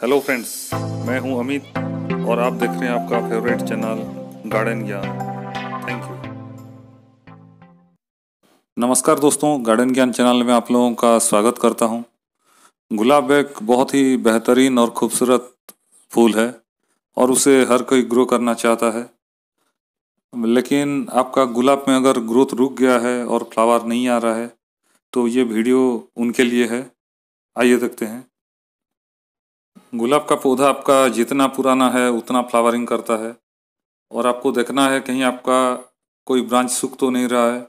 hello friends मैं हूं अमित और आप देख रहे हैं आपका फेवरेट चैनल गार्डन ज्ञान थैंक यू नमस्कार दोस्तों गार्डन ज्ञान चैनल में आप लोगों का स्वागत करता हूं गुलाब एक बहुत ही बेहतरीन और खूबसूरत फूल है और उसे हर कोई ग्रो करना चाहता है लेकिन आपका गुलाब में अगर ग्रोथ रुक गया है और फ्लावर नहीं आ रहा है तो ये वीडियो उनके लिए है आइए देखते हैं गुलाब का पौधा आपका जितना पुराना है उतना फ्लावरिंग करता है और आपको देखना है कहीं आपका कोई ब्रांच सूख तो नहीं रहा है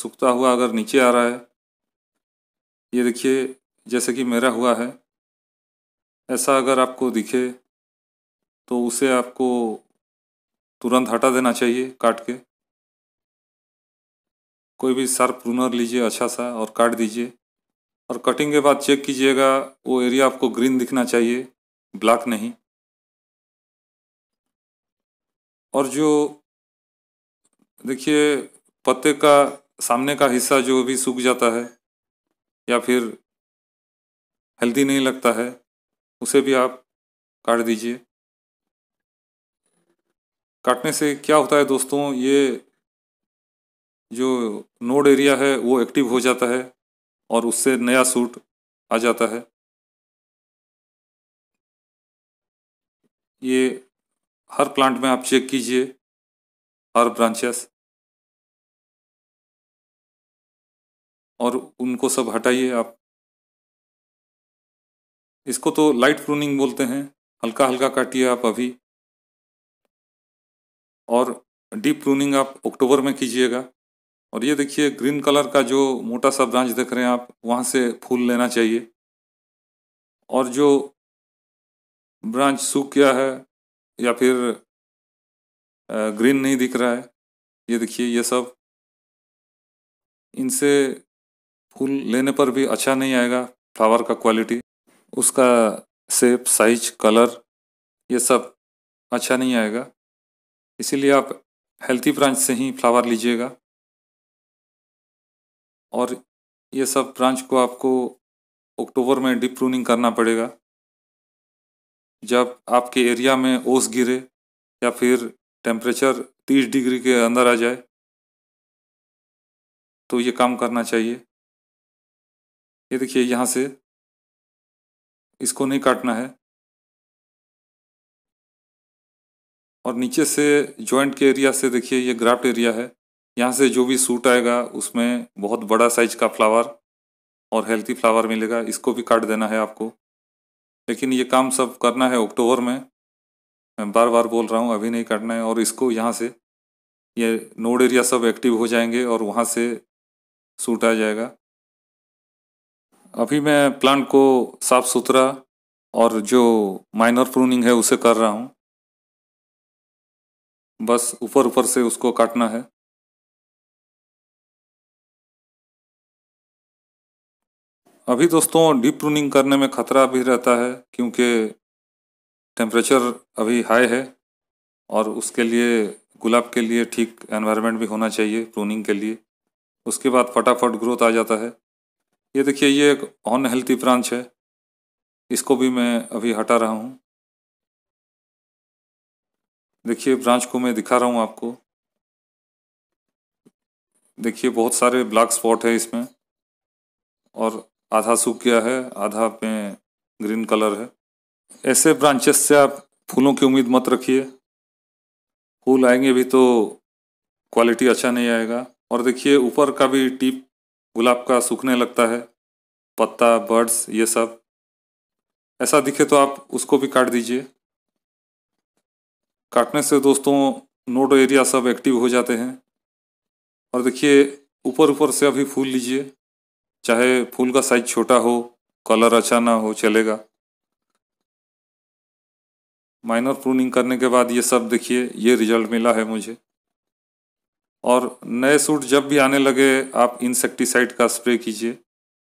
सूखता हुआ अगर नीचे आ रहा है ये देखिए जैसे कि मेरा हुआ है ऐसा अगर आपको दिखे तो उसे आपको तुरंत हटा देना चाहिए काट के कोई भी सर प्रूनर लीजिए अच्छा सा और काट दीजिए और कटिंग के बाद चेक कीजिएगा वो एरिया आपको ग्रीन दिखना चाहिए ब्लैक नहीं और जो देखिए पत्ते का सामने का हिस्सा जो भी सूख जाता है या फिर हेल्दी नहीं लगता है उसे भी आप काट दीजिए काटने से क्या होता है दोस्तों ये जो नोड एरिया है वो एक्टिव हो जाता है और उससे नया सूट आ जाता है ये हर प्लांट में आप चेक कीजिए हर ब्रांचेस और उनको सब हटाइए आप इसको तो लाइट प्रूनिंग बोलते हैं हल्का हल्का काटिए आप अभी और डीप प्रूनिंग आप अक्टूबर में कीजिएगा और ये देखिए ग्रीन कलर का जो मोटा सा ब्रांच देख रहे हैं आप वहाँ से फूल लेना चाहिए और जो ब्रांच सूख गया है या फिर ग्रीन नहीं दिख रहा है ये देखिए ये सब इनसे फूल लेने पर भी अच्छा नहीं आएगा फ्लावर का क्वालिटी उसका सेप साइज कलर ये सब अच्छा नहीं आएगा इसीलिए आप हेल्थी ब्रांच से ही फ्लावर लीजिएगा और ये सब ब्रांच को आपको अक्टूबर में डिप प्रूनिंग करना पड़ेगा जब आपके एरिया में ओस गिरे या फिर टेम्परेचर 30 डिग्री के अंदर आ जाए तो ये काम करना चाहिए ये देखिए यहाँ से इसको नहीं काटना है और नीचे से जॉइंट के एरिया से देखिए ये ग्राफ्ट एरिया है यहाँ से जो भी सूट आएगा उसमें बहुत बड़ा साइज का फ्लावर और हेल्थी फ्लावर मिलेगा इसको भी काट देना है आपको लेकिन ये काम सब करना है अक्टूबर में मैं बार बार बोल रहा हूँ अभी नहीं काटना है और इसको यहाँ से ये नोड एरिया सब एक्टिव हो जाएंगे और वहाँ से सूट आ जाएगा अभी मैं प्लांट को साफ़ सुथरा और जो माइनर प्रूनिंग है उसे कर रहा हूँ बस ऊपर ऊपर से उसको काटना है अभी दोस्तों डीप प्रूनिंग करने में ख़तरा भी रहता है क्योंकि टेम्परेचर अभी हाई है और उसके लिए गुलाब के लिए ठीक एनवायरनमेंट भी होना चाहिए प्रूनिंग के लिए उसके बाद फटाफट ग्रोथ आ जाता है ये देखिए ये एक अनहेल्थी ब्रांच है इसको भी मैं अभी हटा रहा हूँ देखिए ब्रांच को मैं दिखा रहा हूँ आपको देखिए बहुत सारे ब्लैक स्पॉट है इसमें और आधा सूख गया है आधा पे ग्रीन कलर है ऐसे ब्रांचेस से आप फूलों की उम्मीद मत रखिए फूल आएंगे भी तो क्वालिटी अच्छा नहीं आएगा और देखिए ऊपर का भी टिप गुलाब का सूखने लगता है पत्ता बर्ड्स ये सब ऐसा दिखे तो आप उसको भी काट दीजिए काटने से दोस्तों नोड एरिया सब एक्टिव हो जाते हैं और देखिए ऊपर ऊपर से अभी फूल लीजिए चाहे फूल का साइज छोटा हो कलर अच्छा ना हो चलेगा माइनर प्रूनिंग करने के बाद ये सब देखिए ये रिजल्ट मिला है मुझे और नए सूट जब भी आने लगे आप इंसेक्टिसाइड का स्प्रे कीजिए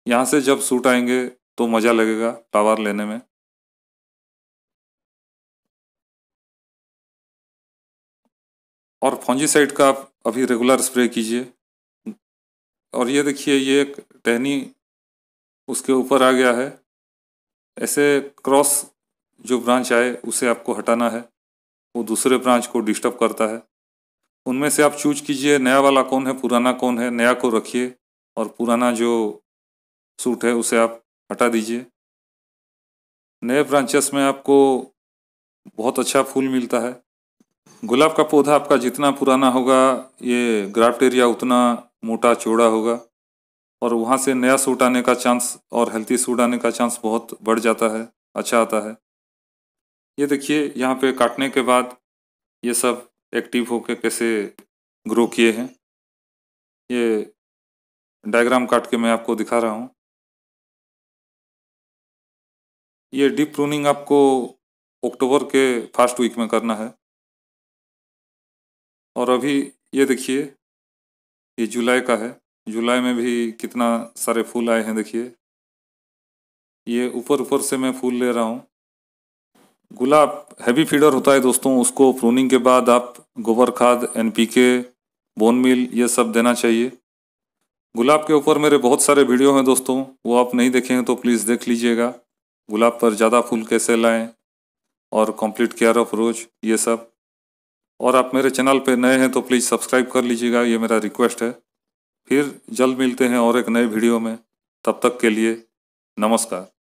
यहाँ से जब सूट आएंगे तो मज़ा लगेगा टावर लेने में और साइड का आप अभी रेगुलर स्प्रे कीजिए और ये देखिए ये एक टहनी उसके ऊपर आ गया है ऐसे क्रॉस जो ब्रांच आए उसे आपको हटाना है वो दूसरे ब्रांच को डिस्टर्ब करता है उनमें से आप चूज कीजिए नया वाला कौन है पुराना कौन है नया को रखिए और पुराना जो सूट है उसे आप हटा दीजिए नए ब्रांचेस में आपको बहुत अच्छा फूल मिलता है गुलाब का पौधा आपका जितना पुराना होगा ये ग्राफ्ट एरिया उतना मोटा चौड़ा होगा और वहाँ से नया सूट आने का चांस और हेल्थी सूट आने का चांस बहुत बढ़ जाता है अच्छा आता है ये देखिए यहाँ पे काटने के बाद ये सब एक्टिव होकर कैसे ग्रो किए हैं ये डायग्राम काट के मैं आपको दिखा रहा हूँ ये डीप प्रूनिंग आपको अक्टूबर के फर्स्ट वीक में करना है और अभी ये देखिए ये जुलाई का है जुलाई में भी कितना सारे फूल आए हैं देखिए ये ऊपर ऊपर से मैं फूल ले रहा हूँ गुलाब हैवी फीडर होता है दोस्तों उसको प्रूनिंग के बाद आप गोबर खाद एनपीके बोन मिल ये सब देना चाहिए गुलाब के ऊपर मेरे बहुत सारे वीडियो हैं दोस्तों वो आप नहीं देखे हैं तो प्लीज़ देख लीजिएगा गुलाब पर ज़्यादा फूल कैसे लाएं और कंप्लीट केयर ऑफ रोज ये सब और आप मेरे चैनल पे नए हैं तो प्लीज़ सब्सक्राइब कर लीजिएगा ये मेरा रिक्वेस्ट है फिर जल्द मिलते हैं और एक नए वीडियो में तब तक के लिए नमस्कार